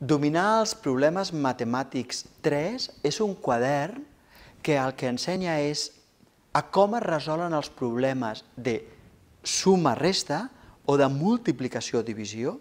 Dominar els problemes matemàtics 3 és un quadern que el que ensenya és a com es resolen els problemes de suma-resta o de multiplicació-divisió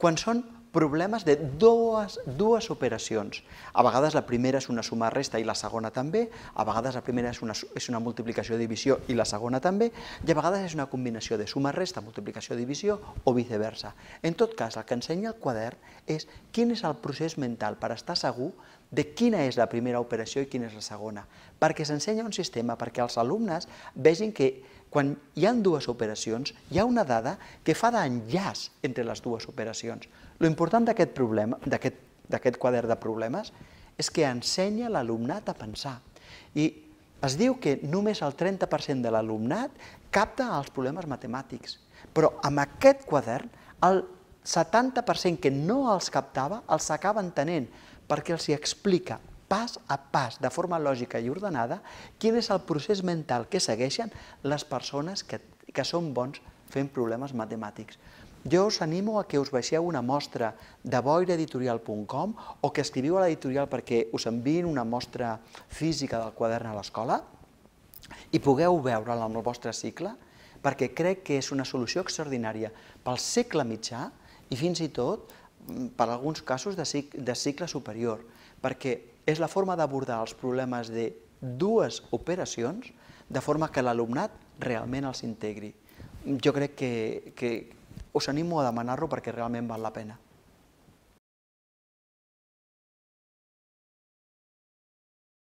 quan són problemes de dues, dues operacions. A vegades la primera és una suma-resta i la segona també, a vegades la primera és una, és una multiplicació-divisió i la segona també, i a vegades és una combinació de suma-resta, multiplicació-divisió o viceversa. En tot cas, el que ensenya el quadern és quin és el procés mental per estar segur de quina és la primera operació i quina és la segona, perquè s'ensenya un sistema perquè els alumnes vegin que quan hi han dues operacions, hi ha una dada que fa d'enllaç entre les dues operacions. Lo important d'aquest problema, d'aquest quadern de problemes, és que ensenya l'alumnat a pensar. I es diu que només el 30% de l'alumnat capta els problemes matemàtics, però amb aquest quadern el 70% que no els captava els acaba entenent, perquè els hi explica pas a pas, de forma lògica i ordenada, quin és el procés mental que segueixen les persones que, que són bons fent problemes matemàtics. Jo us animo a que us baixeu una mostra de boireditorial.com o que escriviu a l'editorial perquè us enviïn una mostra física del quadern a l'escola i pugueu veure-la en el vostre cicle perquè crec que és una solució extraordinària pel segle mitjà i fins i tot mm, per alguns casos de de cicle superior, perquè és la forma d'abordar els problemes de dues operacions de forma que l'alumnat realment els integri. Jo crec que, que, us animo a demanar-lo perquè realment val la pena.